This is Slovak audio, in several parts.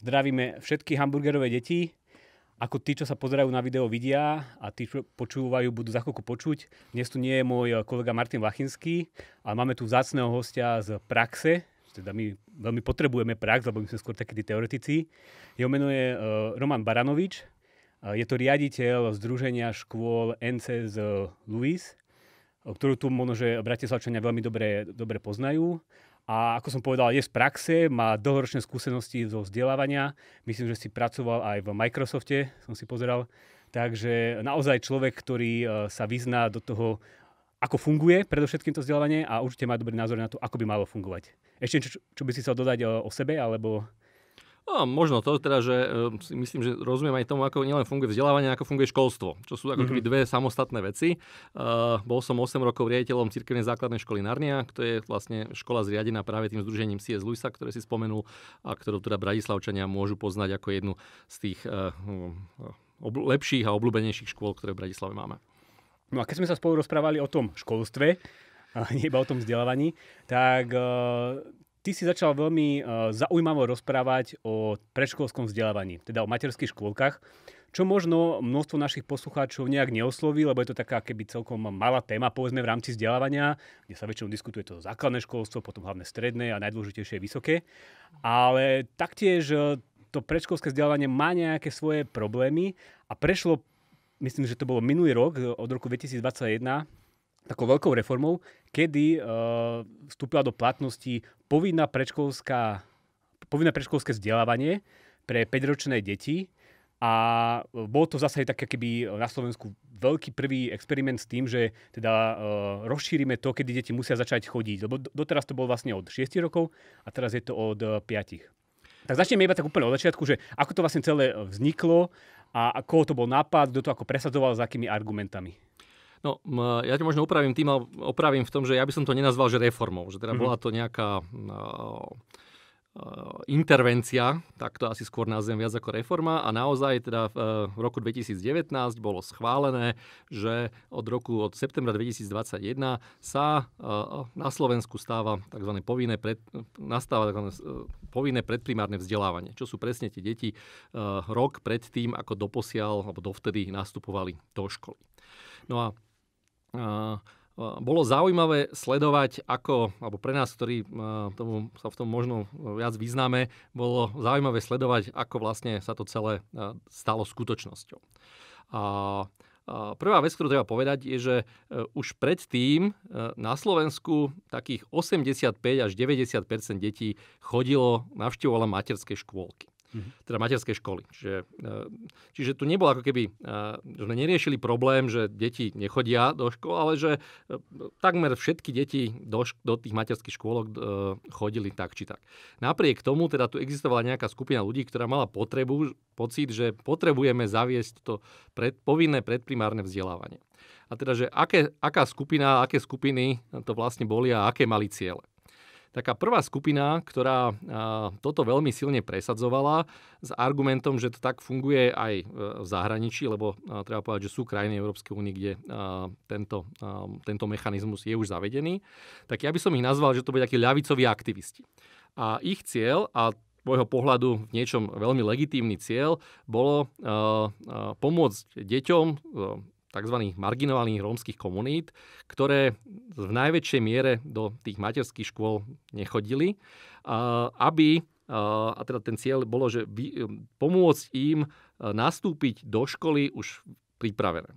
Zdravíme všetky hamburgerové deti. Ako tí, čo sa pozerajú na video, vidia a tí, čo počúvajú, budú za chvíľku počuť. Dnes tu nie je môj kolega Martin Vlachinský, ale máme tu vzácného hostia z praxe. Teda my veľmi potrebujeme prax, lebo my sme skôr takí tí teoretici. Jeho meno je uh, Roman Baranovič, Eh, je to riaditeľ Združenia škôl NCS Luis, eh, ktorú tu možno, že bratislavčania veľmi dobre, dobre poznajú. A ako som povedal, je z praxe, má dlhoročné skúsenosti zo vzdelávania. Myslím, že si pracoval aj v Microsofte, som si pozeral. Takže naozaj človek, ktorý eh, sa vyzná do toho, ako funguje predovšetkým to vzdelávanie a určite má dobrý názor na to, ako by malo fungovať. Ešte niečo, čo, čo by si chcel dodať o sebe alebo No, možno to teda, že ehm, myslím, že rozumiem aj tomu, ako nielen funguje vzdelávanie, ako funguje školstvo, čo sú ako keby mhm. dve samostatné veci. Uh, bol som 8 rokov riaditeľom Cirkevnej základnej školy Narnia, to je vlastne škola zriadená práve tým združením C.S. Luisa, ktoré si spomenul a ktorú teda Bratislavčania môžu poznať ako jednu z tých uh, eh, eh, obl- lepších a obľúbenejších škôl, ktoré v Bratislave máme. No a keď sme sa spolu rozprávali o tom školstve, a nie iba o tom vzdelávaní, tak uh, Ty si začal veľmi eh, zaujímavo rozprávať o predškolskom vzdelávaní, teda o materských škôlkach, čo možno množstvo našich poslucháčov nejak neosloví, lebo je to taká keby celkom malá téma, povedzme v rámci vzdelávania, kde sa väčšinou diskutuje to základné školstvo, potom hlavne stredné a najdôležitejšie vysoké. Ale taktiež eh, to predškolské vzdelávanie má nejaké svoje problémy a prešlo, myslím, že to bolo minulý rok, eh, od roku 2021, takou veľkou reformou, kedy uh, vstúpila do platnosti povinná predškolská, povinné predškolské vzdelávanie pre 5-ročné deti. A bol to zase také keby na Slovensku veľký prvý experiment s tým, že teda uh, rozšírime to, kedy deti musia začať chodiť. Lebo doteraz to bolo vlastne od 6 rokov a teraz je to od 5. Eh, tak začneme iba tak úplne od začiatku, že ako to vlastne celé vzniklo a koho to bol nápad, kto to ako presadzoval, s akými argumentami. No, ja ťa možno upravím tým, ale opravím v tom, že ja by som to nenazval, že reformou, že teda mm-hmm. bola to nejaká... Uh, intervencia, tak to asi skôr nazvem viac ako reforma a naozaj teda v e, roku 2019 bolo schválené, že od roku od septembra 2021 sa e, na Slovensku stáva tzv. povinné, pred, nastáva tzv. E, povinné predprimárne vzdelávanie, čo sú presne tie deti rok pred tým, ako doposiaľ alebo dovtedy nastupovali do školy. No a bolo zaujímavé sledovať, ako, alebo pre nás, ktorí tomu, sa v tom možno viac význame, bolo zaujímavé sledovať, ako vlastne sa to celé stalo skutočnosťou. A Prvá vec, ktorú treba povedať, je, že e, už predtým e, na Slovensku takých 85 až 90 detí chodilo, navštevovať materské škôlky mm-hmm. teda materskej školy. Čiže, eh, čiže tu nebolo ako keby, eh, že sme neriešili problém, že deti nechodia do škôl, ale že eh, takmer všetky deti do, šk- do tých materských škôlok chodili tak či tak. Napriek tomu teda tu existovala nejaká skupina ľudí, ktorá mala potrebu, pocit, že potrebujeme zaviesť to pred, povinné predprimárne vzdelávanie. A teda, že aké, aká skupina, aké skupiny to vlastne boli a aké mali ciele taká prvá skupina, ktorá toto veľmi silne presadzovala s argumentom, že to tak funguje aj e, v zahraničí, lebo e, treba povedať, že sú krajiny Európskej únie, kde e, tento, tento mechanizmus je už zavedený, tak ja by som ich nazval, že to boli takí ľavicoví aktivisti. A ich cieľ, a môjho pohľadu v niečom veľmi legitímny cieľ bolo pomôcť deťom tzv. marginovaných rómskych komunít, ktoré v najväčšej miere do tých materských škôl nechodili, aby a teda ten cieľ bolo, že pomôcť im nastúpiť do školy už pripravené.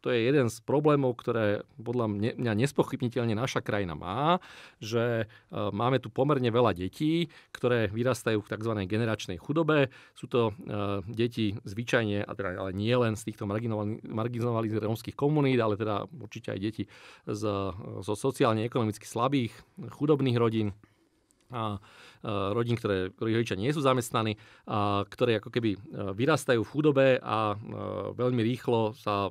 To je jeden z problémov, ktoré podľa mňa nespochybniteľne naša krajina má, že e, máme tu pomerne veľa detí, ktoré vyrastajú v tzv. generačnej chudobe. Sú to e, deti zvyčajne, teda ale nie len z týchto marginalizovaných rómskych komunít, ale teda určite aj deti e, zo sociálne-ekonomicky slabých, chudobných rodín a rodín, ktoré, rodičia nie sú zamestnaní, a ktoré ako keby e, vyrastajú v chudobe a e, veľmi rýchlo sa e,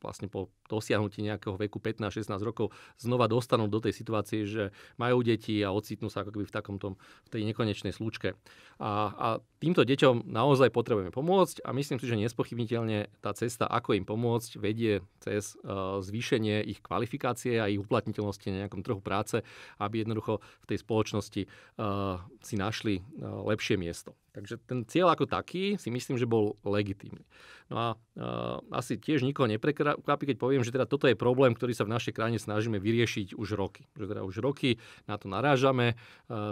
vlastne po dosiahnutí nejakého veku 15-16 rokov znova dostanú do tej situácie, že majú deti a ocitnú sa ako keby v takomto, v tej nekonečnej slučke. A, a týmto deťom naozaj potrebujeme pomôcť a myslím si, že nespochybniteľne tá cesta, ako im pomôcť, vedie cez uh, zvýšenie ich kvalifikácie a ich uplatniteľnosti na nejakom trhu práce, aby jednoducho v tej spoločnosti uh, si našli uh, lepšie miesto. Takže ten cieľ ako taký si myslím, že bol legitímny. No a uh, asi tiež nikoho neprekvapí, keď poviem, poviem, že teda toto je problém, ktorý sa v našej krajine snažíme vyriešiť už roky. Že teda už roky na to narážame, e,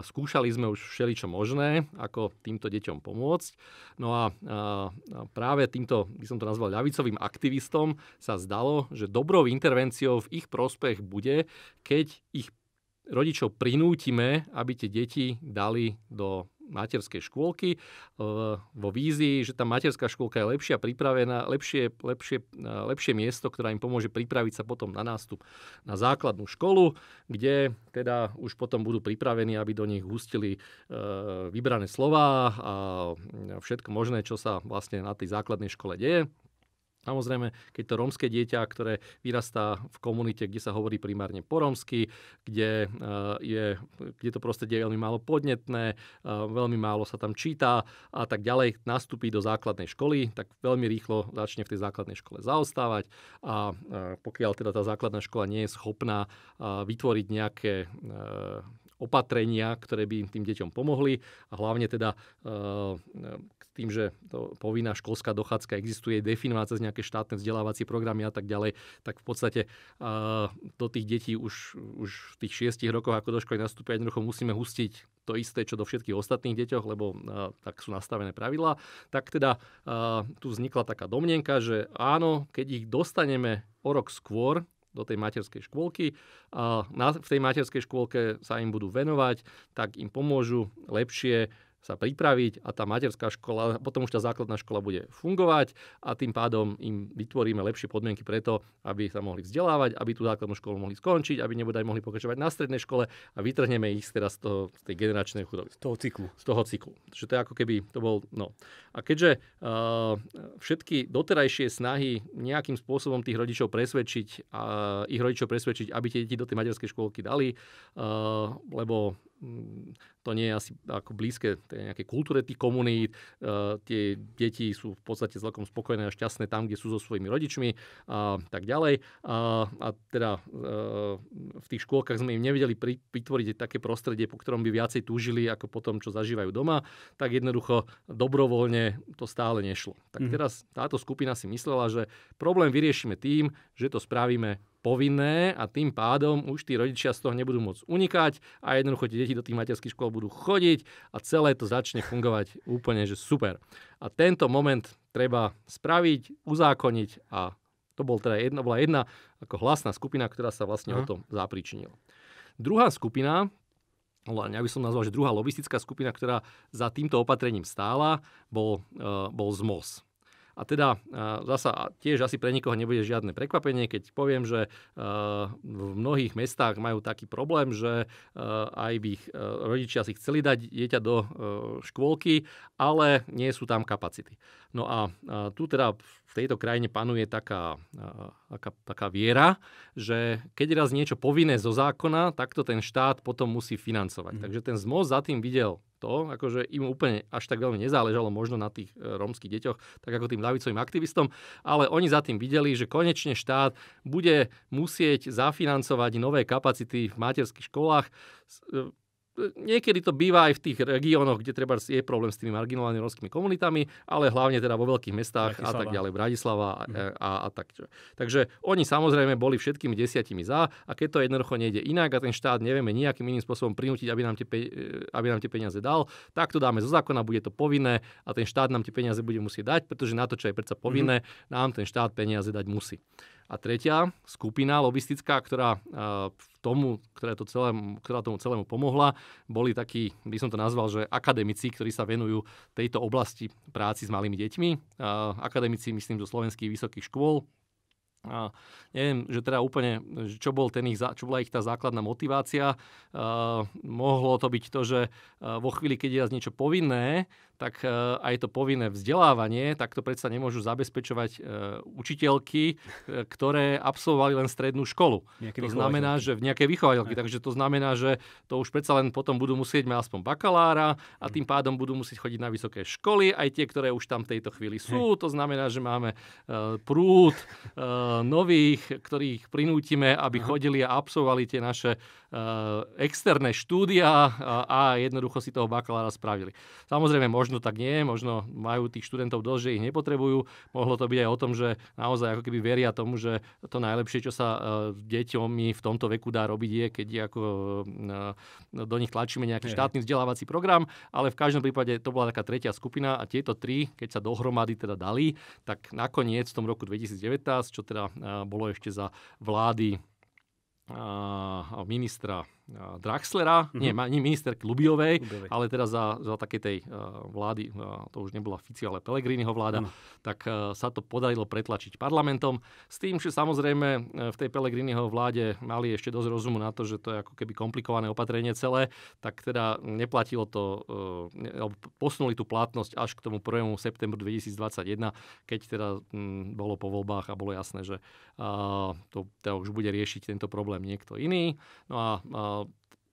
skúšali sme už všeličo možné, ako týmto deťom pomôcť. No e, a práve týmto, by som to nazval ľavicovým aktivistom, sa zdalo, že dobrou intervenciou v ich prospech bude, keď ich rodičov prinútime, aby tie deti dali do materskej škôlky e, vo vízii, že tá materská škôlka je lepšia pripravená, lepšie, lepšie, e, lepšie miesto, ktoré im pomôže pripraviť sa potom na nástup na základnú školu, kde teda už potom budú pripravení, aby do nich hustili e, vybrané slova a všetko možné, čo sa vlastne na tej základnej škole deje. Samozrejme, keď to rómske dieťa, ktoré vyrastá v komunite, kde sa hovorí primárne po rómsky, kde, eh, je, kde to prostredie je veľmi málo podnetné, eh, veľmi málo sa tam číta a tak ďalej, nastúpi do základnej školy, tak veľmi rýchlo začne v tej základnej škole zaostávať a eh, pokiaľ teda tá základná škola nie je schopná vytvoriť nejaké opatrenia, ktoré by tým deťom pomohli a hlavne teda eh, tým, že to povinná školská dochádzka existuje, definovať cez nejaké štátne vzdelávacie programy a tak ďalej, tak v podstate eh, do tých detí už, už v tých šiestich rokoch, ako do školy nastúpia, jednoducho musíme hustiť to isté, čo do všetkých ostatných deťoch, lebo eh, tak sú nastavené pravidlá, tak teda tu vznikla taká domnenka, že áno, keď ich dostaneme o rok skôr, do tej materskej škôlky. A na, v tej materskej škôlke sa im budú venovať, tak im pomôžu lepšie sa pripraviť a tá materská škola, potom už tá základná škola bude fungovať a tým pádom im vytvoríme lepšie podmienky preto, aby sa mohli vzdelávať, aby tú základnú školu mohli skončiť, aby nebodaj mohli pokračovať na strednej škole a vytrhneme ich teraz z, toho, z tej generačnej chudoby. Z toho cyklu. Z toho cyklu. Čiže to je ako keby to bol... No. A keďže uh, všetky doterajšie snahy nejakým spôsobom tých rodičov presvedčiť, uh, ich rodičov presvedčiť, aby tie deti do tej materskej školky dali, uh, lebo mm, to nie je asi ako blízke tej nejakej kultúre tých komunít. E, tie deti sú v podstate celkom spokojné a šťastné tam, kde sú so svojimi rodičmi a tak ďalej. A, a teda e, v tých škôlkach sme im nevedeli pri, vytvoriť také prostredie, po ktorom by viacej túžili ako po tom, čo zažívajú doma, tak jednoducho dobrovoľne to stále nešlo. Tak mm. teraz táto skupina si myslela, že problém vyriešime tým, že to spravíme povinné a tým pádom už tí rodičia z toho nebudú môcť unikať a jednoducho tie deti do tých materských škôl budú chodiť a celé to začne fungovať úplne, že super. A tento moment treba spraviť, uzákoniť a to bol teda jedna, bola jedna ako hlasná skupina, ktorá sa vlastne uh-huh. o mhm. tom zapričinila. Druhá skupina, ja by som nazval, že druhá lobistická skupina, ktorá za týmto opatrením stála, bol, eh, bol ZMOS. A teda e, zasa tiež asi pre nikoho nebude žiadne prekvapenie, keď poviem, že e, v mnohých mestách majú taký problém, že e, aj by ich rodičia si chceli dať dieťa do škôlky, ale nie sú tam kapacity. No a tu teda v tejto krajine panuje taká, taká, taká viera, že keď raz niečo povinné zo zákona, tak to ten štát potom musí financovať. Mm. Takže ten zmoz za tým videl to, akože im úplne až tak veľmi nezáležalo možno na tých e, rómskych deťoch, tak ako tým ľavicovým aktivistom, ale oni za tým videli, že konečne štát bude musieť zafinancovať nové kapacity v materských školách e, Niekedy to býva aj v tých regiónoch, kde treba je problém s tými marginovanými romskými komunitami, ale hlavne teda vo veľkých mestách Bratislava. a tak ďalej, Bratislava a, mhm. a, a tak. Takže oni samozrejme boli všetkými desiatimi za a keď to jednoducho nejde inak a ten štát nevieme nejakým iným spôsobom prinútiť, aby nám tie, pe- aby nám tie peniaze dal, tak to dáme zo zákona, bude to povinné a ten štát nám tie peniaze bude musieť dať, pretože na to, čo je predsa povinné, mm-hmm. nám ten štát peniaze dať musí. A tretia skupina lobistická, ktorá e, tomu, ktoré to celému, ktorá tomu celému pomohla, boli takí, by som to nazval, že akademici, ktorí sa venujú tejto oblasti práci s malými deťmi. E, akademici, myslím, zo slovenských vysokých škôl, a neviem, že teda úplne, čo, bol ten ich, čo bola ich tá základná motivácia. E, mohlo to byť to, že vo chvíli, keď je z niečo povinné, tak e, aj to povinné vzdelávanie, tak to predsa nemôžu zabezpečovať e, učiteľky, e, ktoré absolvovali len strednú školu. Nejaké to znamená, že v nejaké vychovateľky. Takže to znamená, že to už predsa len potom budú musieť mať aspoň bakalára a tým hm. pádom budú musieť chodiť na vysoké školy, aj tie, ktoré už tam v tejto chvíli sú. To znamená, že máme prúd nových, ktorých prinútime, aby chodili a absolvovali tie naše Eh, externé štúdia eh, a jednoducho si toho bakalára spravili. Samozrejme, možno tak nie, možno majú tých študentov dosť, že ich nepotrebujú. Mohlo to byť aj o tom, že naozaj ako keby veria tomu, že to najlepšie, čo sa eh, deťom v tomto veku dá robiť, je, keď je ako do nich tlačíme nejaký štátny vzdelávací program, ale v každom prípade to bola taká tretia skupina a tieto tri, keď sa dohromady teda dali, tak nakoniec v tom roku 2019, čo teda bolo ešte za vlády a, a Draxlera, mm-hmm. nie, mhm. nie ministerky Lubiovej, Lubiovej, ale teraz za, za takej tej uh, vlády, uh, to už nebola Fici, ale Pelegriniho vláda, mm. tak uh, sa to podarilo pretlačiť parlamentom. S tým, že samozrejme v tej Pelegriniho vláde mali ešte dosť rozumu na to, že to je ako keby komplikované opatrenie celé, tak teda neplatilo to, uh, posunuli tú platnosť až k tomu 1. septembru 2021, keď teda m, hm, bolo po voľbách a bolo jasné, že uh, to teda už bude riešiť tento problém niekto iný. No a uh,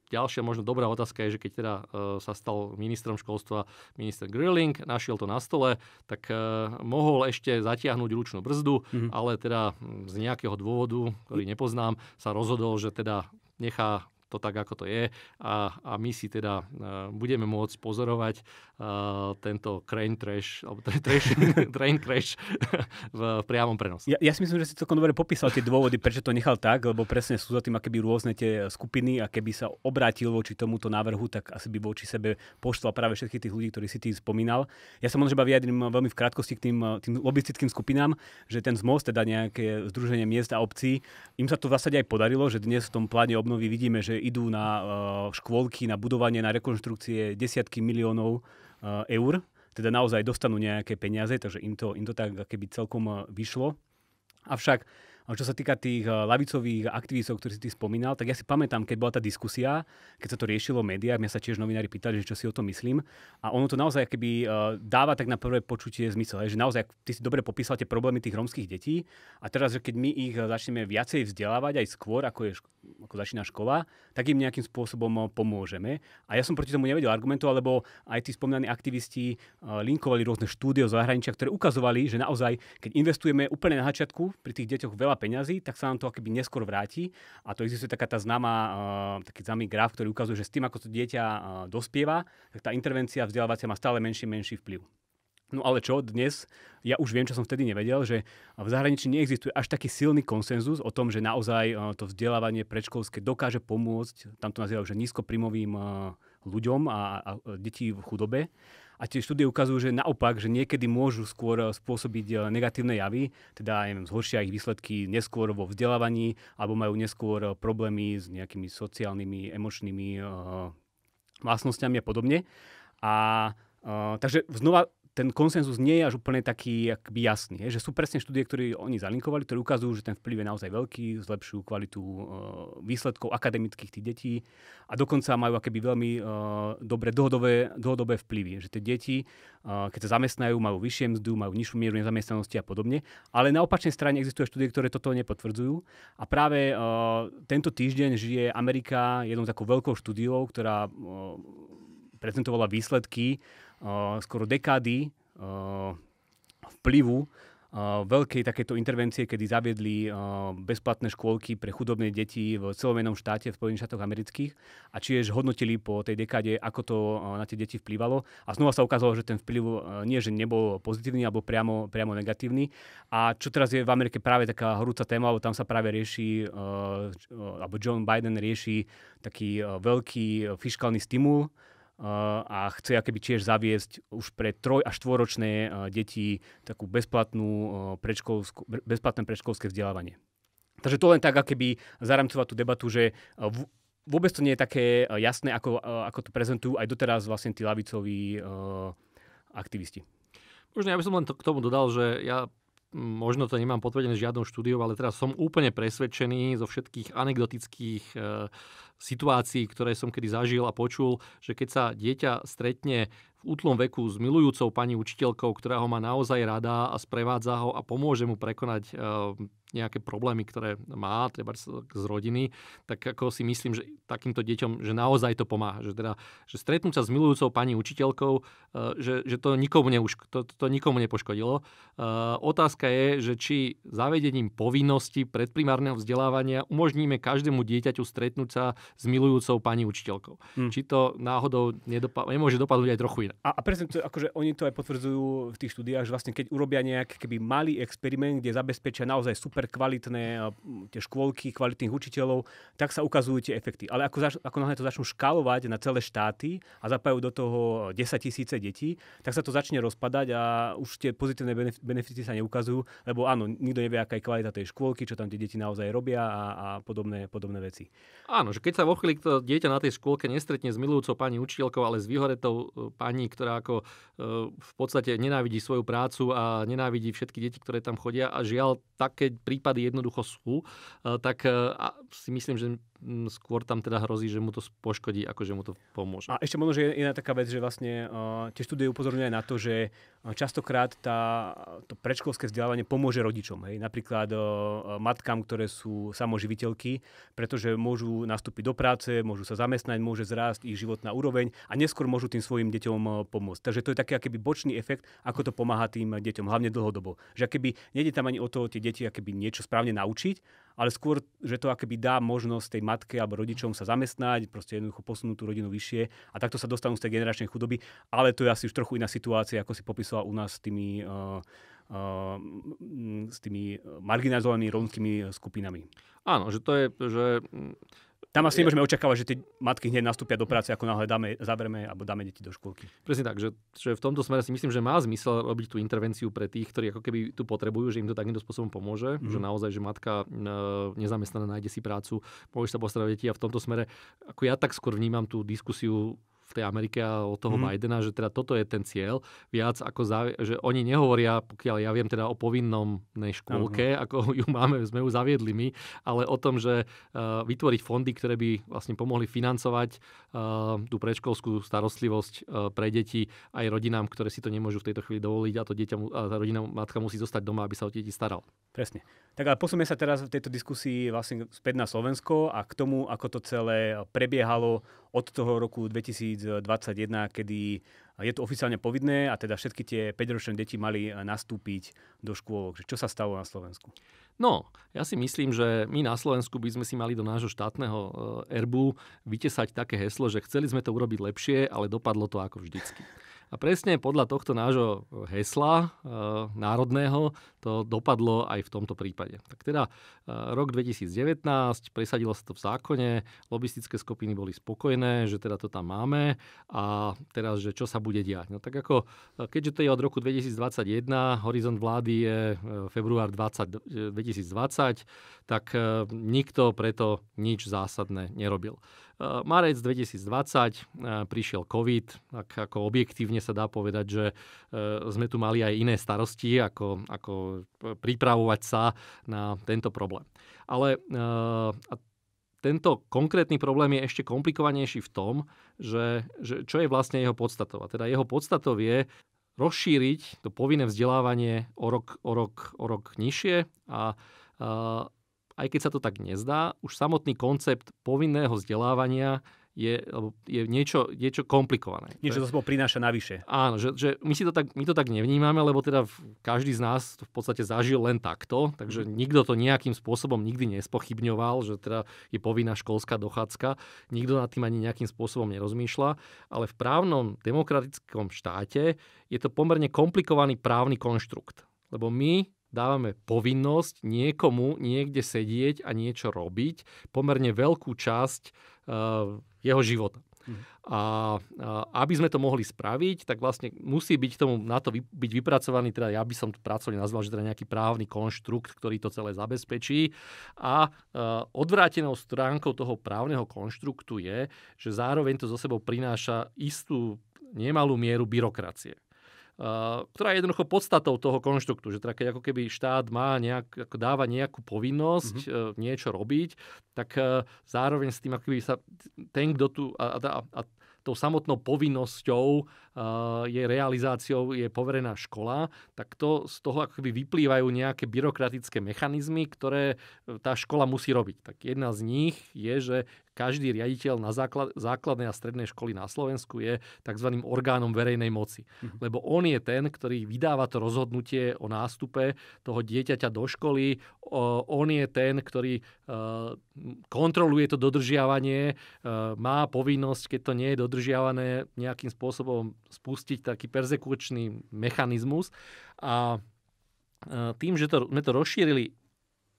Ďalšia možno dobrá otázka je, že keď teda e, sa stal ministrom školstva minister Grilling, našiel to na stole, tak e, mohol ešte zatiahnuť ručnú brzdu, mm-hmm. ale teda z nejakého dôvodu, ktorý nepoznám, sa rozhodol, že teda nechá to tak, ako to je a, a my si teda e, budeme môcť pozorovať uh, tento crane trash, alebo trash, train crash v priamom prenose. Ja, ja si myslím, že si celkom dobre popísal tie dôvody, prečo to nechal tak, lebo presne sú za tým akéby rôzne tie skupiny a keby sa obrátil voči tomuto návrhu, tak asi by voči sebe poštal práve všetkých tých ľudí, ktorí si tým spomínal. Ja sa možno iba vyjadrím veľmi v krátkosti k tým, tým lobistickým skupinám, že ten zmost, teda nejaké združenie miest a obcí, im sa to v zásade aj podarilo, že dnes v tom pláne obnovy vidíme, že idú na eh, škôlky, na budovanie, na rekonštrukcie desiatky miliónov eh, eur. Teda naozaj dostanú nejaké peniaze, takže im to, im to tak keby celkom eh, vyšlo. Avšak čo sa týka tých eh, lavicových aktivistov, ktorí si ty spomínal, tak ja si pamätám, keď bola tá diskusia, keď sa to riešilo v médiách, mňa sa tiež novinári pýtali, že čo si o tom myslím. A ono to naozaj keby eh, dáva tak na prvé počutie zmysel, že naozaj ty si dobre popísal tie problémy tých romských detí a teraz, že keď my ich eh, začneme viacej vzdelávať aj skôr, ako, je, ako začína škola, tak im nejakým spôsobom pomôžeme. A ja som proti tomu nevedel argumentu, lebo aj tí spomínaní aktivisti linkovali rôzne štúdie zo zahraničia, ktoré ukazovali, že naozaj, keď investujeme úplne na začiatku pri tých deťoch veľa veľa peňazí, tak sa nám to akoby neskôr vráti. A to existuje taká tá známa, uh, taký známy graf, ktorý ukazuje, že s tým, ako to dieťa uh, dospieva, tak tá intervencia vzdelávacia má stále menší, menší vplyv. No ale čo dnes, ja už viem, čo som vtedy nevedel, že v zahraničí neexistuje až taký silný konsenzus o tom, že naozaj eh, to vzdelávanie predškolské dokáže pomôcť, tam to nazývajú, že nízkoprimovým ľuďom a, a detí v chudobe. A tie štúdie ukazujú, že naopak, že niekedy môžu skôr eh, spôsobiť eh, negatívne javy, teda aj zhoršia ich výsledky neskôr vo vzdelávaní alebo majú neskôr eh, problémy s nejakými sociálnymi, emočnými vlastnosťami a podobne. A a, takže znova ten konsenzus nie je až úplne taký akby jasný. Je, že sú presne štúdie, ktoré oni zalinkovali, ktoré ukazujú, že ten vplyv je naozaj veľký, zlepšujú kvalitu e, výsledkov akademických tých detí a dokonca majú akéby veľmi e, dobré dlhodobé, dlhodobé vplyvy. Že tie deti, e, keď sa zamestnajú, majú vyššie mzdu, majú nižšiu mieru nezamestnanosti a podobne. Ale na opačnej strane existujú štúdie, ktoré toto nepotvrdzujú. A práve e, tento týždeň žije Amerika jednou takou veľkou štúdiou, ktorá e, prezentovala výsledky Eh, skoro dekády eh, vplyvu eh, veľkej takéto intervencie, kedy zaviedli bezplatné škôlky pre chudobné deti v celomenom štáte v Spojených štátoch amerických a tiež hodnotili po tej dekáde, ako to na tie deti vplývalo. A znova sa ukázalo, že ten vplyv nie, že nebol pozitívny alebo priamo, priamo negatívny. A čo teraz je v Amerike práve taká horúca téma, lebo tam sa práve rieši, alebo John Biden rieši taký veľký fiskálny stimul, Eh, a chce akéby tiež zaviesť už pre troj- a štvoročné eh, deti takú bezplatnú eh, predškolsk- bezplatné predškolské vzdelávanie. Takže to len tak, akéby zaramcovať tú debatu, že v, vôbec to nie je také jasné, ako, ako to prezentujú aj doteraz vlastne tí lavicoví uh, aktivisti. Možno ja by som len to, k tomu dodal, že ja možno to nemám potvrdené žiadnou štúdiou, ale teraz som úplne presvedčený zo všetkých anekdotických eh, situácií, ktoré som kedy zažil a počul, že keď sa dieťa stretne útlom veku s milujúcou pani učiteľkou, ktorá ho má naozaj rada a sprevádza ho a pomôže mu prekonať eh, nejaké problémy, ktoré má, treba z rodiny, tak ako si myslím, že takýmto deťom, že naozaj to pomáha. Že, teda, že stretnúť sa s milujúcou pani učiteľkou, eh, že, že to, nikomu neuš, to, to nikomu nepoškodilo. Eh, otázka je, že či zavedením povinnosti predprimárneho vzdelávania umožníme každému dieťaťu stretnúť sa s milujúcou pani učiteľkou. Hmm. Či to náhodou nedopa- nemôže dopadnúť aj trochu iné. A, a presne to, akože oni to aj potvrdzujú v tých štúdiách, že vlastne keď urobia nejaký keby malý experiment, kde zabezpečia naozaj super kvalitné tie škôlky, kvalitných učiteľov, tak sa ukazujú tie efekty. Ale ako, zač, ako náhle to začnú škálovať na celé štáty a zapájajú do toho 10 tisíce detí, tak sa to začne rozpadať a už tie pozitívne benefity sa neukazujú, lebo áno, nikto nevie, aká je kvalita tej škôlky, čo tam tie deti naozaj robia a, a podobné, podobné veci. Áno, že keď sa vo chvíli to dieťa na tej škôlke nestretne s milujúcou pani učiteľkou, ale s vyhoretou e, pani pani, ktorá ako e, v podstate nenávidí svoju prácu a nenávidí všetky deti, ktoré tam chodia a žiaľ, také prípady jednoducho sú, e, tak e, si myslím, že skôr tam teda hrozí, že mu to poškodí, ako že mu to pomôže. A ešte možno, že je iná taká vec, že vlastne uh, tie štúdie upozorňujú aj na to, že e, častokrát tá, to predškolské vzdelávanie pomôže rodičom. Hej? Napríklad uh, matkám, ktoré sú samoživiteľky, pretože môžu nastúpiť do práce, môžu sa zamestnať, môže zrásť ich životná úroveň a neskôr môžu tým svojim deťom pomôcť. Takže to je taký akéby bočný efekt, ako to pomáha tým deťom, hlavne dlhodobo. Že keby nejde tam ani o to tie deti akéby niečo správne naučiť, ale skôr, že to akoby dá možnosť tej matke alebo rodičom sa zamestnať, proste jednoducho posunúť tú rodinu vyššie a takto sa dostanú z tej generačnej chudoby, ale to je asi už trochu iná situácia, ako si popísala u nás s tými, uh, uh, s tými marginalizovanými rómskymi skupinami. Áno, že to je, že tam asi nemôžeme očakávať, že tie matky hneď nastúpia do práce, ako náhle dáme, zaberme alebo dáme deti do škôlky. Presne tak, že, že v tomto smere si myslím, že má zmysel robiť tú intervenciu pre tých, ktorí ako keby tu potrebujú, že im to takýmto spôsobom pomôže, mm. že naozaj, že matka e, nezamestnaná nájde si prácu, môže sa postarať deti a v tomto smere, ako ja tak skôr vnímam tú diskusiu v tej Amerike a od toho mm. Bidena, že teda toto je ten cieľ. Viac ako zavi- že oni nehovoria, pokiaľ ja viem teda o povinnom škôlke, uh-huh. ako ju máme, sme ju zaviedli my, ale o tom, že uh, vytvoriť fondy, ktoré by vlastne pomohli financovať uh, tú predškolskú starostlivosť uh, pre deti aj rodinám, ktoré si to nemôžu v tejto chvíli dovoliť a to dieťa, a tá rodina, matka musí zostať doma, aby sa o deti staral. Presne. Tak a posunie sa teraz v tejto diskusii vlastne späť na Slovensko a k tomu, ako to celé prebiehalo od toho roku 2021, kedy je to oficiálne povinné a teda všetky tie 5-ročné deti mali nastúpiť do škôlok. Čo sa stalo na Slovensku? No, ja si myslím, že my na Slovensku by sme si mali do nášho štátneho eh, erbu vytesať také heslo, že chceli sme to urobiť lepšie, ale dopadlo to ako vždycky. A presne podľa tohto nášho hesla e, národného to dopadlo aj v tomto prípade. Tak teda e, rok 2019, presadilo sa to v zákone, lobistické skupiny boli spokojné, že teda to tam máme a teraz, že čo sa bude diať. No tak ako, eh, keďže to je od roku 2021, horizont vlády je február 20, 2020, tak nikto preto nič zásadné nerobil. Ehm, marec 2020 ehm, prišiel COVID, tak ako objektívne sa dá povedať, že ehm, sme tu mali aj iné starosti, ako, ako e, pripravovať sa na tento problém. Ale tento konkrétny problém je ešte komplikovanejší v tom, že, že čo je vlastne jeho podstatou. A teda jeho podstatou je rozšíriť to povinné vzdelávanie o rok, o rok, o rok nižšie a, a aj keď sa to tak nezdá, už samotný koncept povinného vzdelávania je, je niečo, niečo komplikované. Niečo to sebou prináša navyše. Áno, že, že my, si to tak, my to tak nevnímame, lebo teda každý z nás to v podstate zažil len takto, takže mhm. nikto to nejakým spôsobom nikdy nespochybňoval, že teda je povinná školská dochádzka, nikto nad tým ani nejakým spôsobom nerozmýšľa, ale v právnom demokratickom štáte je to pomerne komplikovaný právny konštrukt. Lebo my dávame povinnosť niekomu niekde sedieť a niečo robiť pomerne veľkú časť uh, jeho života. Mhm. A, a aby sme to mohli spraviť, tak vlastne musí byť tomu na to vy, byť vypracovaný, teda ja by som to pracovne nazval, že teda nejaký právny konštrukt, ktorý to celé zabezpečí. A e, odvrátenou stránkou toho právneho konštruktu je, že zároveň to zo sebou prináša istú nemalú mieru byrokracie. Eh, ktorá je jednoducho podstatou toho konštruktu, že teda keď ako keby štát má nejak, ako dáva nejakú povinnosť mm-hmm. niečo robiť, tak eh, zároveň s tým ako keby sa ten, kto tu a, a, a tou samotnou povinnosťou Eh, je realizáciou je poverená škola, tak to z toho akoby vyplývajú nejaké byrokratické mechanizmy, ktoré eh, tá škola musí robiť. Tak jedna z nich je, že každý riaditeľ na základ, základnej a strednej školy na Slovensku je tzv. orgánom verejnej moci. Mhm. Lebo on je ten, ktorý vydáva to rozhodnutie o nástupe toho dieťaťa do školy. On je ten, ktorý eh, kontroluje to dodržiavanie, má povinnosť, keď to nie je dodržiavané, nejakým spôsobom spustiť taký persekučný mechanizmus. A e, tým, že to, sme to rozšírili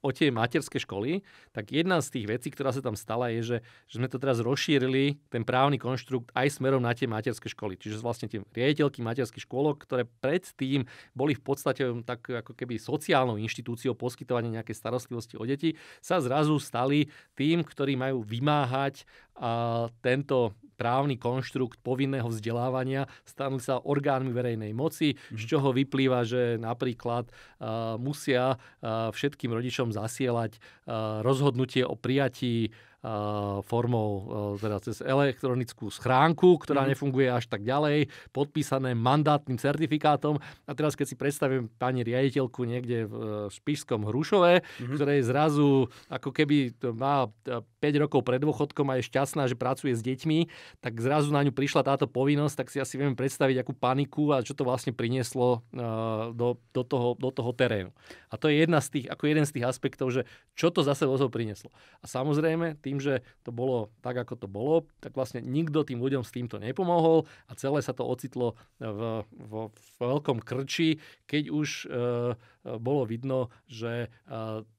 o tie materské školy, tak jedna z tých vecí, ktorá sa tam stala, je, že, že sme to teraz rozšírili, ten právny konštrukt, aj smerom na tie materské školy. Čiže vlastne tie riaditeľky materských škôlok, ktoré predtým boli v podstate tak ako keby sociálnou inštitúciou poskytovania nejakej starostlivosti o deti, sa zrazu stali tým, ktorí majú vymáhať a tento právny konštrukt povinného vzdelávania stanú sa orgánmi verejnej moci, mm-hmm. z mhm. čoho vyplýva, že napríklad uh, musia uh, všetkým rodičom zasielať uh, rozhodnutie o prijatí formou teda cez elektronickú schránku, ktorá mm. nefunguje až tak ďalej, podpísané mandátnym certifikátom. A teraz, keď si predstavím pani riaditeľku niekde v Spišskom e, Hrušove, mm. ktorej zrazu ako keby má 5 e, rokov pred dôchodkom a je šťastná, že pracuje s deťmi, tak zrazu na ňu prišla táto povinnosť, tak si asi viem predstaviť, akú paniku a čo to vlastne prinieslo e, do, do, toho, do toho terénu. A to je jedna z tých, ako jeden z tých aspektov, že čo to zase vozov prinieslo. A samozrejme, tým tým, že to bolo tak, ako to bolo, tak vlastne nikto tým ľuďom s týmto nepomohol a celé sa to ocitlo v, v, v veľkom krči, keď už e, e, bolo vidno, že e,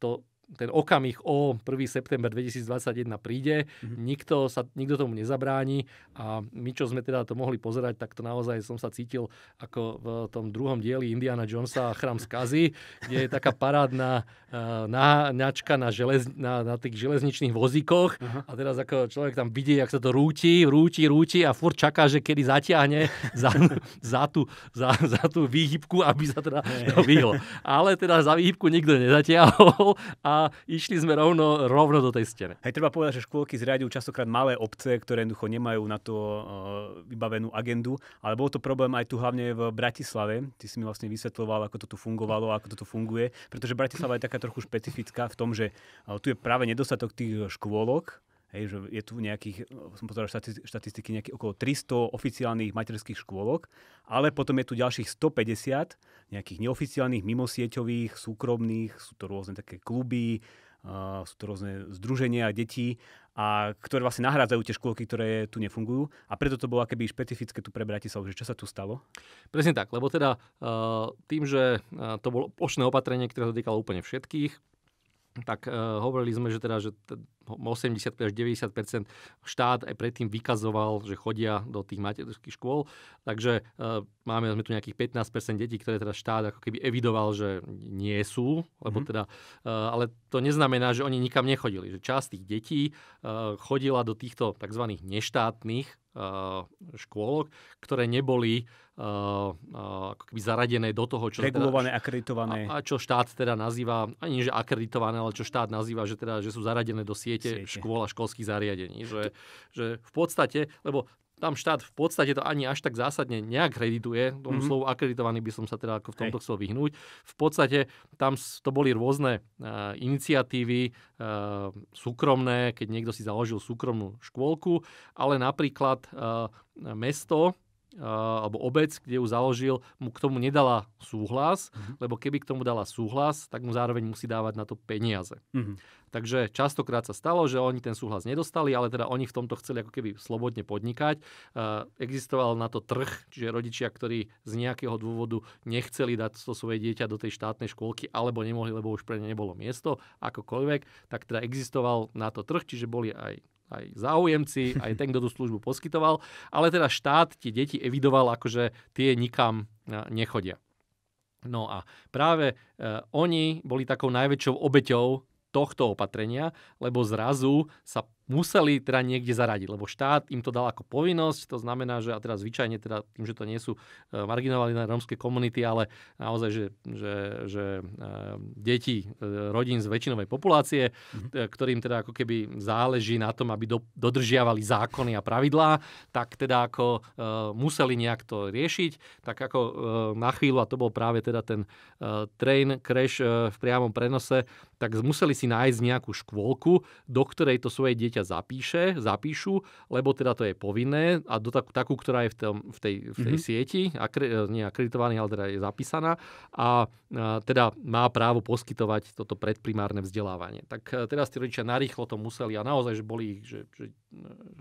to ten okamih o 1. september 2021 príde, mm-hmm. nikto, sa, nikto tomu nezabráni a my, čo sme teda to mohli pozerať, tak to naozaj som sa cítil ako v tom druhom dieli Indiana Jonesa a chrám skazy, kde je taká parádna uh, eh, náňačka na, želez, na, na tých železničných vozíkoch uh-huh. a teraz ako človek tam vidí, jak sa to rúti, rúti, rúti a furt čaká, že kedy zatiahne za, za, tú, za, za tú výhybku, aby sa teda to vyhlo. Ale teda za výhybku nikto nezatiahol a a išli sme rovno, rovno do tej stene. Hej, treba povedať, že škôlky zriadujú častokrát malé obce, ktoré jednoducho nemajú na to eh, vybavenú agendu, ale bol to problém aj tu hlavne v Bratislave. Ty si mi vlastne vysvetloval, ako to tu fungovalo, ako to tu funguje, pretože Bratislava je taká trochu špecifická v tom, že eh, tu je práve nedostatok tých škôlok, Hej, že je tu nejakých, som pozeral štatistiky, nejakých okolo 300 oficiálnych materských škôlok, ale potom je tu ďalších 150 nejakých neoficiálnych, mimosieťových, súkromných, sú to rôzne také kluby, uh, sú to rôzne združenia detí, a ktoré vlastne nahrádzajú tie škôlky, ktoré tu nefungujú. A preto to bolo akéby špecifické tu pre Bratislavu, že čo sa tu stalo? Presne tak, lebo teda uh, tým, že uh, to bolo plošné opatrenie, ktoré sa týkalo úplne všetkých, tak e, hovorili sme, že teda, že 80 až 90 štát aj predtým vykazoval, že chodia do tých materských škôl, takže e, máme sme tu nejakých 15 detí, ktoré teda štát ako keby evidoval, že nie sú, lebo mm-hmm. teda, e, ale to neznamená, že oni nikam nechodili, že časť tých detí e, chodila do týchto tzv. neštátnych Eh, škôlok, ktoré neboli eh, eh, ako keby zaradené do toho, čo... Teda- Regulované, teda, akreditované. A, a čo štát teda nazýva, ani že akreditované, ale čo štát nazýva, že, teda, že sú zaradené do siete, siete. škôl a školských zariadení. Že, že v podstate, lebo tam štát v podstate to ani až tak zásadne neakredituje. Tomu mm-hmm. slovu akreditovaný by som sa teda ako v tomto Hej. chcel vyhnúť. V podstate tam to boli rôzne uh, iniciatívy uh, súkromné, keď niekto si založil súkromnú škôlku, ale napríklad uh, mesto alebo obec, kde ju založil, mu k tomu nedala súhlas, uh-huh. lebo keby k tomu dala súhlas, tak mu zároveň musí dávať na to peniaze. Uh-huh. Takže častokrát sa stalo, že oni ten súhlas nedostali, ale teda oni v tomto chceli ako keby slobodne podnikať. existoval na to trh, čiže rodičia, ktorí z nejakého dôvodu nechceli dať to svoje dieťa do tej štátnej škôlky alebo nemohli, lebo už pre ne nebolo miesto, akokoľvek, tak teda existoval na to trh, čiže boli aj aj záujemci, aj ten, kto tú službu poskytoval, ale teda štát tie deti evidoval, akože tie nikam e, nechodia. No a práve e, oni boli takou najväčšou obeťou tohto opatrenia, lebo zrazu sa museli teda niekde zaradiť, lebo štát im to dal ako povinnosť, to znamená, že a teraz zvyčajne teda tým, že to nie sú e, marginalizované rómske komunity, ale naozaj, že, že, že e, deti e, rodín z väčšinovej populácie, mm-hmm. ktorým teda ako keby záleží na tom, aby do, dodržiavali zákony a pravidlá, tak teda ako museli nejak to riešiť, tak ako na chvíľu, a to bol práve teda ten train crash v priamom prenose, tak museli si nájsť nejakú škôlku, do ktorej to svoje dieťa ťa zapíše, zapíšu, lebo teda to je povinné a do takú, takú ktorá je v, tom, v tej, v tej mm-hmm. sieti, akre, e, nie akreditovaný, ale teda je zapísaná a, a e, teda má právo poskytovať toto predprimárne vzdelávanie. Tak e, teraz tí rodičia narýchlo to museli a naozaj, že boli ich že, že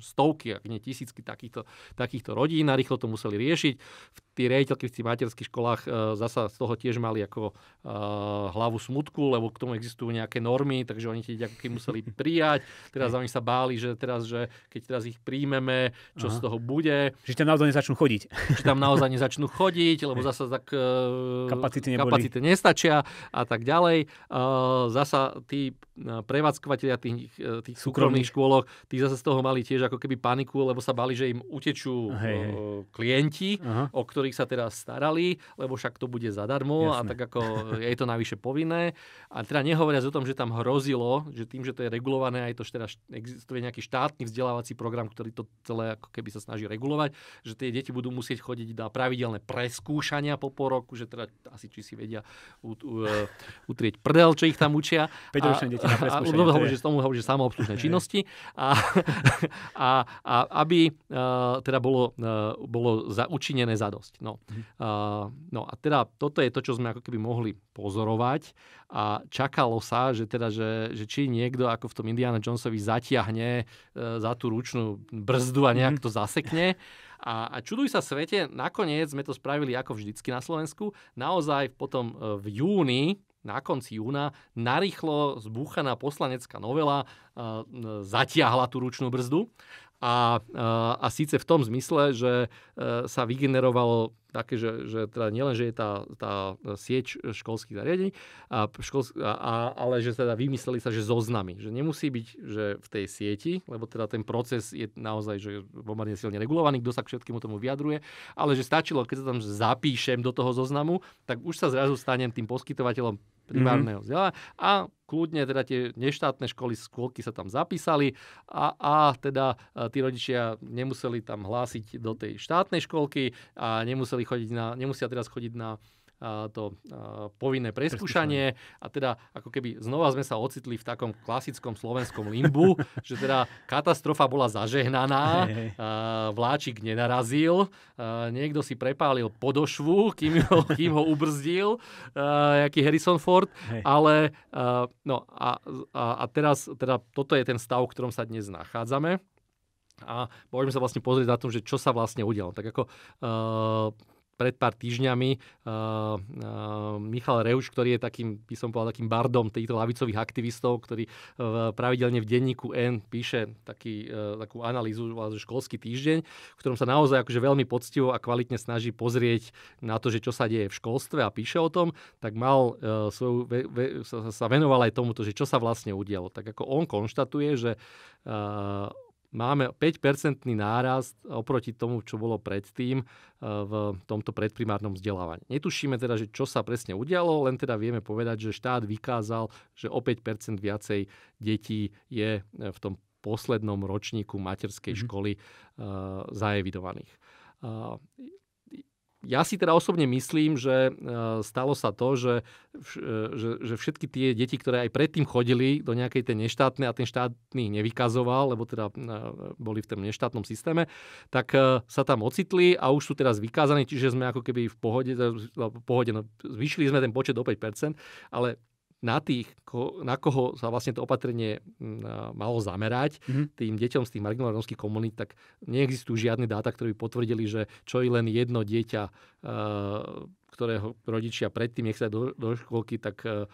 stovky, ak nie tisícky takýchto, takýchto rodín, narýchlo to museli riešiť. V tí rejiteľky v tých materských školách e, zasa z toho tiež mali ako e, hlavu smutku, lebo k tomu existujú nejaké normy, takže oni tie ďakujem museli prijať. Teraz oni sa báli, že teraz, že keď teraz ich príjmeme, čo Aha. z toho bude. Že tam naozaj nezačnú chodiť. Že tam naozaj nezačnú chodiť, lebo zasa tak e, kapacity, neboli. kapacity nestačia a tak ďalej. E, zasa tí e, prevádzkovateľia tých, e, tých súkromných škôlok, tí zasa z toho mali tiež ako keby paniku, lebo sa bali, že im utečú hej, e, hej. klienti, Aha. o ktorých ktorých sa teraz starali, lebo však to bude zadarmo Jasne. a tak ako je to navyše povinné. A teda nehovoriac o tom, že tam hrozilo, že tým, že to je regulované, aj to, že teda existuje nejaký štátny vzdelávací program, ktorý to celé ako keby sa snaží regulovať, že tie deti budú musieť chodiť na pravidelné preskúšania po poroku, že teda asi či si vedia e, utrieť prdel, čo ich tam učia. 5 deti na preskúšania. A, a, hovorí, že že samoobslužné činnosti. A, a, a, aby uh, teda bolo, uh, bolo zaučinené dosť. No. Uh, no a teda toto je to, čo sme ako keby mohli pozorovať a čakalo sa, že teda, že, že či niekto ako v tom Indiana Jonesovi zatiahne uh, za tú ručnú brzdu a nejak mhm. to zasekne. A, a čuduj sa svete, nakoniec sme to spravili ako vždycky na Slovensku. Naozaj potom e, v júni na konci júna narýchlo zbúchaná poslanecká novela uh, zatiahla tú ručnú brzdu a, a, e, a síce v tom zmysle, že e, sa vygenerovalo také, že, že teda nielen, že je tá, tá sieť školských zariadení, a, školsk- a, a, ale že teda vymysleli sa, že zoznamy. Že nemusí byť že v tej sieti, lebo teda ten proces je naozaj že pomerne silne regulovaný, kto sa k všetkému tomu vyjadruje, ale že stačilo, keď sa tam zapíšem do toho zoznamu, tak už sa zrazu stanem tým poskytovateľom primárneho mm-hmm. vzdelania. A kľudne teda tie neštátne školy, skôlky sa tam zapísali a, a teda e, tí rodičia nemuseli tam hlásiť do tej štátnej školky a nemuseli chodiť na, nemusia teraz chodiť na to povinné preskúšanie a teda ako keby znova sme sa ocitli v takom klasickom slovenskom limbu, že teda katastrofa bola zažehnaná, vláčik nenarazil, niekto si prepálil podošvu, kým ho, kým ho ubrzdil, jaký Harrison Ford, ale no a, a teraz teda toto je ten stav, v ktorom sa dnes nachádzame a môžeme sa vlastne pozrieť na tom, že čo sa vlastne udialo. Tak ako uh, pred pár týždňami uh, uh, Michal Reuš, ktorý je takým, by som povedal, takým bardom týchto lavicových aktivistov, ktorý uh, pravidelne v denníku N píše taký, uh, takú analýzu že školský týždeň, v ktorom sa naozaj akože veľmi poctivo a kvalitne snaží pozrieť na to, že čo sa deje v školstve a píše o tom, tak mal uh, svoju, ve, ve, sa, sa venoval aj tomuto, že čo sa vlastne udialo. Tak ako on konštatuje, že uh, máme 5-percentný nárast oproti tomu, čo bolo predtým eh, v tomto predprimárnom vzdelávaní. Netušíme teda, že čo sa presne udialo, len teda vieme povedať, že štát vykázal, že o 5% viacej detí je eh, v tom poslednom ročníku materskej mm-hmm. školy uh, zaevidovaných. Uh, ja si teda osobne myslím, že e, stalo sa to, že, e, že, že všetky tie deti, ktoré aj predtým chodili do nejakej tej neštátnej a ten štátny nevykazoval, lebo teda e, boli v tom neštátnom systéme, tak sa tam ocitli a už sú teraz vykázaní, čiže sme ako keby v pohode, v pohode no, zvyšili sme ten počet o 5%, ale na tých, ko, na koho sa vlastne to opatrenie malo zamerať, mm-hmm. tým deťom z tých marginálnych komunít, tak neexistujú žiadne dáta, ktoré by potvrdili, že čo i len jedno dieťa, e, ktorého rodičia predtým nechceli do, do školky, tak e,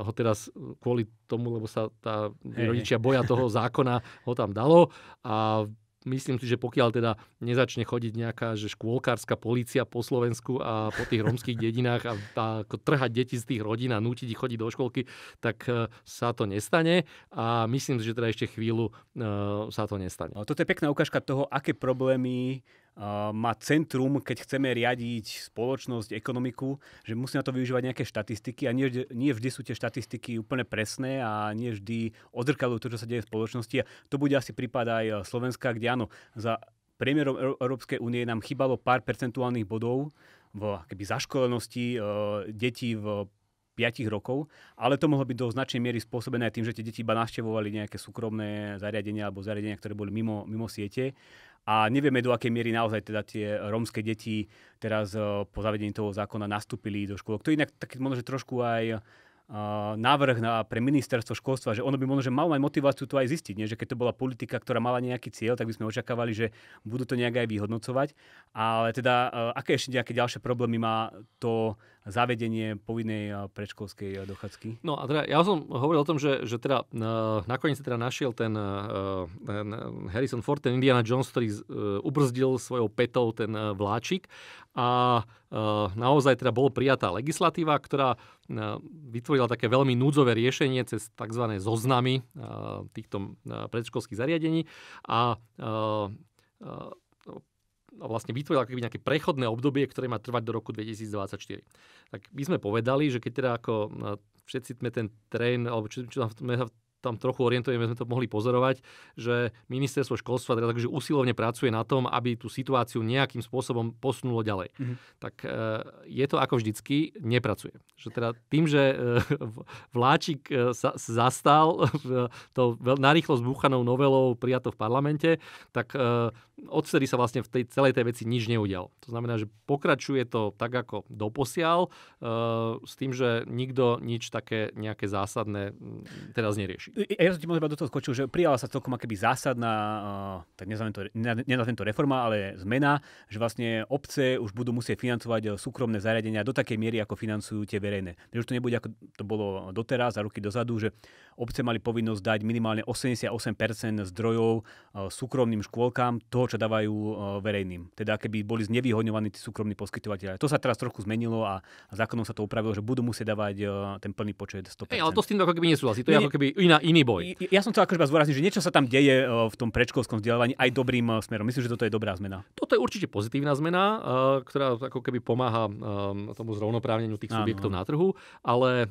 ho teraz kvôli tomu, lebo sa tá hey. rodičia boja toho zákona, ho tam dalo a myslím si, že pokiaľ teda nezačne chodiť nejaká že škôlkárska policia po Slovensku a po tých romských dedinách a tá, ako trhať deti z tých rodín a nútiť ich chodiť do školky, tak e, sa to nestane a myslím si, že teda ešte chvíľu e, sa to nestane. No, toto je pekná ukážka toho, aké problémy má centrum, keď chceme riadiť spoločnosť, ekonomiku, že musí na to využívať nejaké štatistiky a nie, nie vždy sú tie štatistiky úplne presné a nie vždy odzrkadľujú to, čo sa deje v spoločnosti. A to bude asi prípad aj Slovenska, kde áno, za priemerom Európskej únie nám chýbalo pár percentuálnych bodov v keby zaškolenosti e, detí v 5 rokov, ale to mohlo byť do značnej miery spôsobené aj tým, že tie deti iba navštevovali nejaké súkromné zariadenia alebo zariadenia, ktoré boli mimo, mimo siete a nevieme, do akej miery naozaj teda tie rómske deti teraz e, po zavedení toho zákona nastúpili do škôl. To je inak taký možno, že trošku aj e, návrh na, pre ministerstvo školstva, že ono by možno, že malo mať motiváciu to aj zistiť, nie? že keď to bola politika, ktorá mala nejaký cieľ, tak by sme očakávali, že budú to nejak aj vyhodnocovať. Ale teda, e, aké ešte nejaké ďalšie problémy má to zavedenie povinnej eh, predškolskej eh, dochádzky. No a teda ja som hovoril o tom, že, že teda eh, nakoniec teda našiel ten, ten Harrison Ford, ten Indiana Jones, ktorý ubrzdil svojou petou ten vláčik a naozaj teda bola prijatá legislatíva, ktorá vytvorila také veľmi núdzové riešenie cez tzv. zoznamy týchto predškolských zariadení a vlastne vytvoril ako keby nejaké prechodné obdobie, ktoré má trvať do roku 2024. Tak my sme povedali, že keď teda ako no, všetci sme ten trén, alebo čo, čo sme sa tam trochu orientujeme, sme to mohli pozorovať, že ministerstvo školstva teda takže usilovne pracuje na tom, aby tú situáciu nejakým spôsobom posunulo ďalej. Mm-hmm. Tak e, je to ako vždycky, nepracuje. Že teda tým, že e, vláčik e, sa zastal to narýchlo zbúchanou novelou prijato v parlamente, tak odvtedy sa vlastne v tej celej tej veci nič neudial. To znamená, že pokračuje to tak, ako doposiaľ, e, s tým, že nikto nič také nejaké zásadné teraz nerieši. Ja som ti možno do toho skočil, že prijala sa celkom akéby zásadná, e, tak nenazvem to, to reforma, ale zmena, že vlastne obce už budú musieť financovať eh, súkromné zariadenia do takej miery, ako financujú tie verejné. Takže už to nebude, ako to bolo doteraz a ruky dozadu, že obce mali povinnosť dať minimálne 88% zdrojov súkromným škôlkam to, čo dávajú eh, verejným. Teda keby boli znevýhodňovaní tí súkromní poskytovateľe. To sa teraz trochu zmenilo a, zákonom sa to upravilo, že budú musieť dávať eh, ten plný počet 100%. Hey, ale to s tým ako keby nesúhlasí, to je ako keby iná, iný boj. Ja, ja som chcel akože zvorazniť, že niečo sa tam deje eh, v tom predškolskom vzdelávaní aj dobrým smerom. Myslím, že toto je dobrá zmena. Toto je určite pozitívna zmena, ktorá ako keby pomáha tomu zrovnoprávneniu tých subjektov na trhu, ale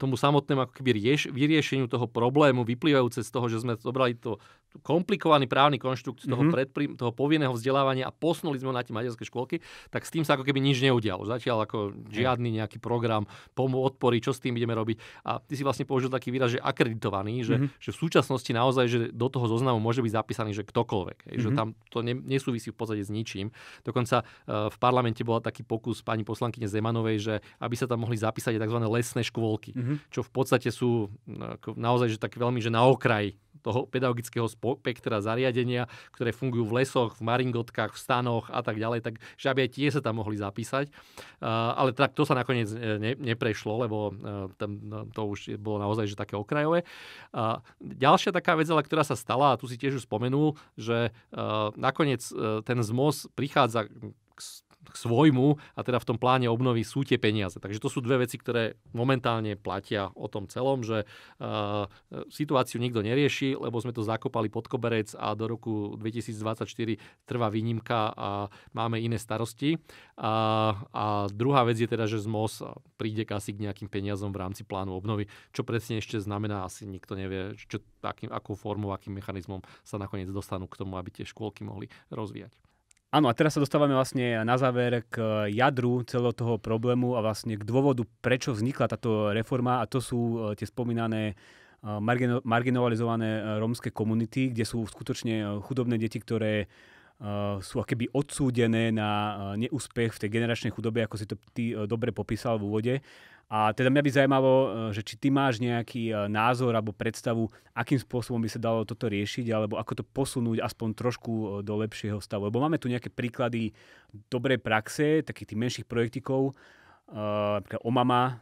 tomu samotnému ako keby rieš, vyriešeniu toho problému vyplývajúce z toho, že sme zobrali to komplikovaný právny konštrukt toho, mm-hmm. predprí, toho povinného vzdelávania a posunuli sme ho na tie maďarské školky, tak s tým sa ako keby nič neudialo. Zatiaľ ako žiadny nejaký program pomo odpory, čo s tým ideme robiť. A ty si vlastne použil taký výraz, že akreditovaný, že, mm-hmm. že v súčasnosti naozaj, že do toho zoznamu môže byť zapísaný, že ktokoľvek. mm-hmm. Že mhm. tam to ne, nesúvisí v podstate s ničím. Dokonca uh, v parlamente bola taký pokus pani poslankyne Zemanovej, že aby sa tam mohli zapísať aj tzv. lesné škôlky, mm-hmm. čo v podstate sú no, naozaj že tak veľmi že na okraji toho pedagogického spektra zariadenia, ktoré fungujú v lesoch, v maringotkách, v stanoch a tak ďalej, takže aby aj tie sa tam mohli zapísať. Eh, ale tak to sa nakoniec eh, ne, neprešlo, lebo eh, tam no, to už bolo naozaj že také okrajové. Ďalšia taká vec, ale ktorá sa stala, a tu si tiež už spomenul, že nakoniec ten zmos prichádza k svojmu a teda v tom pláne obnovy sú tie peniaze. Takže to sú dve veci, ktoré momentálne platia o tom celom, že uh, situáciu nikto nerieši, lebo sme to zakopali pod koberec a do roku 2024 trvá výnimka a máme iné starosti. A, a druhá vec je teda, že ZMOS príde asi k nejakým peniazom v rámci plánu obnovy. Čo presne ešte znamená, asi nikto nevie, čo, akým, akou formou, akým mechanizmom sa nakoniec dostanú k tomu, aby tie škôlky mohli rozvíjať. Áno, a teraz sa dostávame vlastne na záver k eh, jadru celého toho problému a vlastne k dôvodu, prečo vznikla táto reforma a to sú eh, tie spomínané eh, marginalizované rómske komunity, kde sú skutočne chudobné deti, ktoré Eh, sú akéby odsúdené na eh, neúspech v tej generačnej chudobe, ako si to ty eh, dobre popísal v úvode. A teda mňa by zaujímalo, že či ty máš nejaký názor alebo predstavu, akým spôsobom by sa dalo toto riešiť, alebo ako to posunúť aspoň trošku do lepšieho stavu. Lebo máme tu nejaké príklady dobrej praxe, takých tých menších projektikov, napríklad Omama,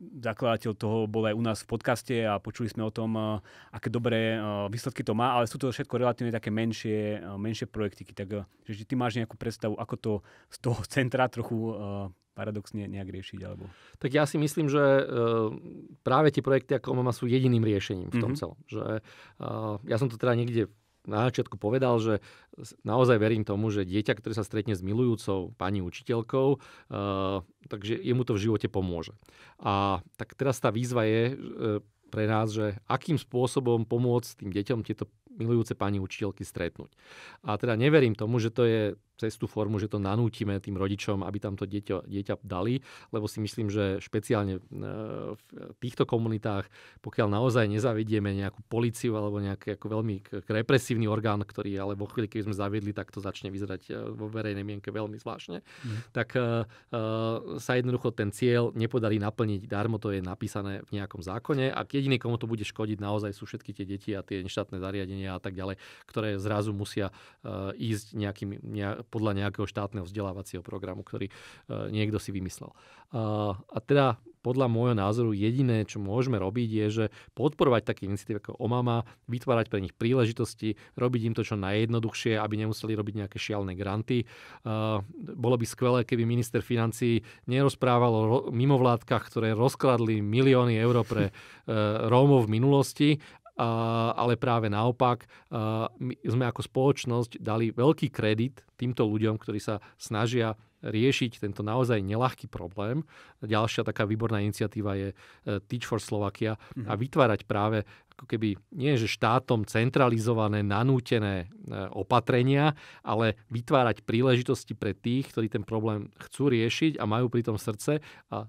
zakladateľ toho bol aj u nás v podcaste a počuli sme o tom, eh, aké dobré eh, výsledky to má, ale sú to všetko relatívne také menšie, eh, menšie projektiky. Takže ty máš nejakú predstavu, ako to z toho centra trochu paradoxne nejak riešiť? Alebo... Tak ja si myslím, že práve tie projekty ako OMAMA sú jediným riešením v tom mm-hmm. celom. Že, ja som to teda niekde na začiatku povedal, že naozaj verím tomu, že dieťa, ktoré sa stretne s milujúcou pani učiteľkou, e, takže jemu to v živote pomôže. A tak teraz tá výzva je e, pre nás, že akým spôsobom pomôcť tým deťom tieto milujúce pani učiteľky stretnúť. A teda neverím tomu, že to je cez tú formu, že to nanútime tým rodičom, aby tam to dieťa, dieťa dali, lebo si myslím, že špeciálne e, v týchto komunitách, pokiaľ naozaj nezavedieme nejakú policiu alebo nejaký ako veľmi represívny orgán, ktorý ale vo chvíli, keď sme zaviedli, tak to začne vyzerať e, vo verejnej mienke veľmi zvláštne, mm. tak uh, sa jednoducho ten cieľ nepodarí naplniť. Darmo to je napísané v nejakom zákone a jediné, komu to bude škodiť naozaj sú všetky tie deti a tie neštátne zariadenia a tak ďalej, ktoré zrazu musia uh, ísť nejakým, nejak, podľa nejakého štátneho vzdelávacieho programu, ktorý e, niekto si vymyslel. A teda podľa môjho názoru jediné, čo môžeme robiť, je, že podporovať také iniciatívy ako Omama, vytvárať pre nich príležitosti, robiť im to čo najjednoduchšie, aby nemuseli robiť nejaké šialné granty. E, bolo by skvelé, keby minister financí nerozprával o mimovládkach, ktoré rozkladli milióny eur pre e, Rómov v minulosti ale práve naopak my sme ako spoločnosť dali veľký kredit týmto ľuďom, ktorí sa snažia riešiť tento naozaj nelahký problém. Ďalšia taká výborná iniciatíva je e, Teach for Slovakia a mhm. vytvárať práve ako keby nie že štátom centralizované, nanútené e, opatrenia, ale vytvárať príležitosti pre tých, ktorí ten problém chcú riešiť a majú pri tom srdce a e,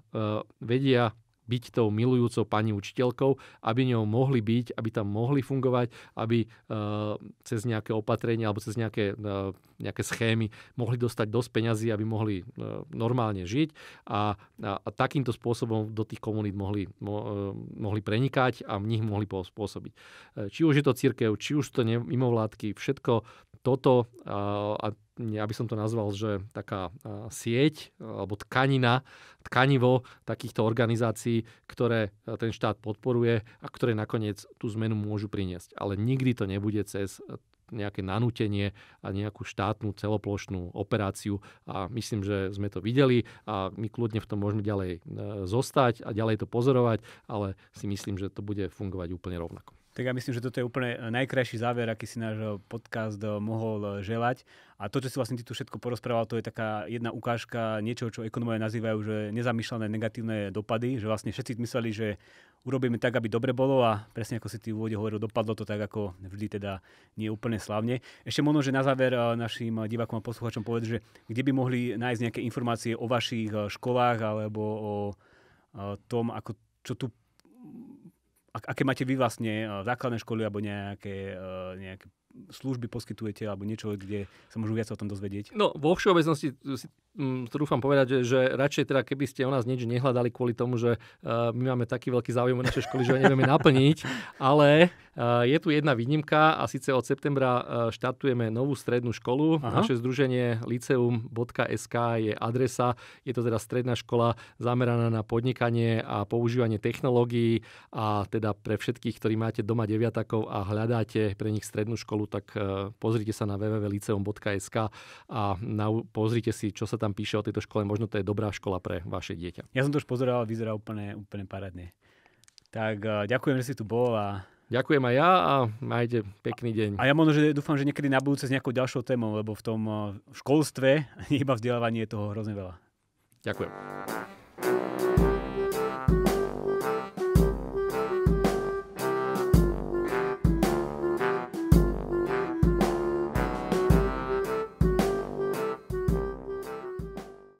vedia byť tou milujúcou pani učiteľkou, aby ňou mohli byť, aby tam mohli fungovať, aby e, cez nejaké opatrenia alebo cez nejaké, e, nejaké schémy mohli dostať dosť peňazí, aby mohli e, normálne žiť a, a, a takýmto spôsobom do tých komunít mohli, mo, mohli prenikať a v nich mohli pôsobiť. Či už je to církev, či už to ne, mimovládky, všetko toto a ja by som to nazval, že taká sieť alebo tkanina, tkanivo takýchto organizácií, ktoré ten štát podporuje a ktoré nakoniec tú zmenu môžu priniesť. Ale nikdy to nebude cez nejaké nanútenie a nejakú štátnu celoplošnú operáciu a myslím, že sme to videli a my kľudne v tom môžeme ďalej e, zostať a ďalej to pozorovať, ale si myslím, že to bude fungovať úplne rovnako. Tak ja myslím, že toto je úplne najkrajší záver, aký si náš podcast mohol želať. A to, čo si vlastne ty tu všetko porozprával, to je taká jedna ukážka niečo, čo ekonomovia nazývajú, že nezamýšľané negatívne dopady, že vlastne všetci mysleli, že urobíme tak, aby dobre bolo a presne ako si ty v úvode hovoril, dopadlo to tak, ako vždy teda nie úplne slavne. Ešte možno, že na záver eh, našim divákom a poslucháčom povedať, že kde by mohli nájsť nejaké informácie o vašich eh, školách alebo o eh, tom, ako čo tu aké máte vy vlastne eh, základné školy alebo nejaké, eh, nejaké služby poskytujete alebo niečo, kde sa môžu viac o tom dozvedieť? No, vo všeobecnosti si trúfam mm, dúfam povedať, že, že radšej teda, keby ste o nás niečo nehľadali kvôli tomu, že uh, my máme taký veľký záujem o naše školy, že ho nevieme naplniť, ale uh, je tu jedna výnimka a síce od septembra uh, štartujeme novú strednú školu. Aha. Naše združenie liceum.sk je adresa, je to teda stredná škola zameraná na podnikanie a používanie technológií a teda pre všetkých, ktorí máte doma deviatakov a hľadáte pre nich strednú školu, školu, tak e, pozrite sa na www.liceum.sk a na, pozrite si, čo sa tam píše o tejto škole. Možno to je dobrá škola pre vaše dieťa. Ja som to už pozeral, vyzerá úplne, úplne parádne. Tak e, ďakujem, že si tu bol a Ďakujem aj ja a majte pekný deň. A ja možno, že dúfam, že niekedy na budúce s nejakou ďalšou témou, lebo v tom e, školstve, iba vzdelávanie je toho hrozne veľa. Ďakujem.